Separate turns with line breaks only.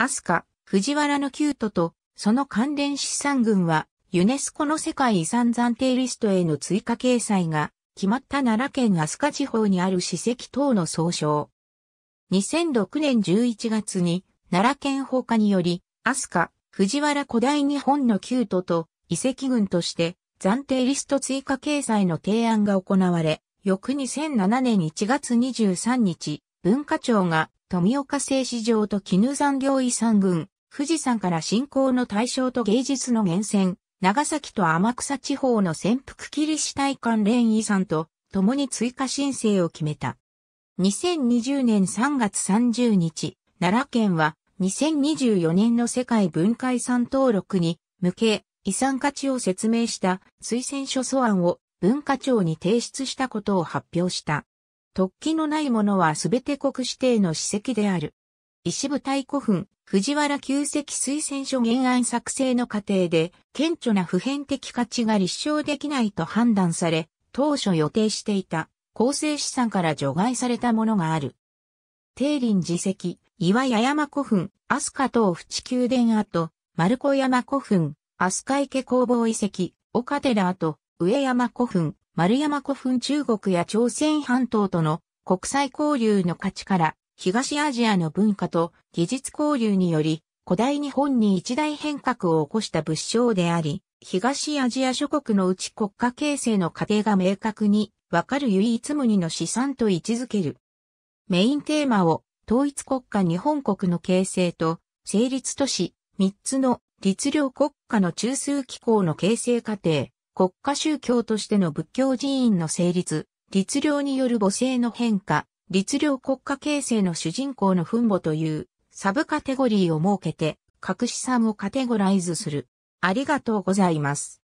アスカ、藤原のキュートと、その関連資産群は、ユネスコの世界遺産暫定リストへの追加掲載が、決まった奈良県アスカ地方にある史跡等の総称。2006年11月に、奈良県放火により、アスカ、藤原古代日本のキュートと遺跡群として暫定リスト追加掲載の提案が行われ、翌2007年1月23日、文化庁が富岡製糸場と絹山業遺産群、富士山から信仰の対象と芸術の源泉、長崎と天草地方の潜伏キリシタイ関連遺産と共に追加申請を決めた。2020年3月30日、奈良県は2024年の世界文化遺産登録に向け遺産価値を説明した推薦書素案を文化庁に提出したことを発表した。突起のないものはすべて国指定の史跡である。石舞台古墳、藤原旧石推薦書原案作成の過程で、顕著な普遍的価値が立証できないと判断され、当初予定していた構成資産から除外されたものがある。定林寺石、岩屋山古墳、飛鳥府地宮殿跡、丸子山古墳、飛鳥池工房遺跡、岡寺跡、上山古墳、丸山古墳中国や朝鮮半島との国際交流の価値から、東アジアの文化と技術交流により、古代日本に一大変革を起こした物証であり、東アジア諸国のうち国家形成の過程が明確にわかる唯一無二の資産と位置づける。メインテーマを統一国家日本国の形成と成立都市3つの律令国家の中枢機構の形成過程、国家宗教としての仏教寺院の成立、律令による母性の変化、律令国家形成の主人公の分母というサブカテゴリーを設けて、隠し産をカテゴライズする。ありがとうございます。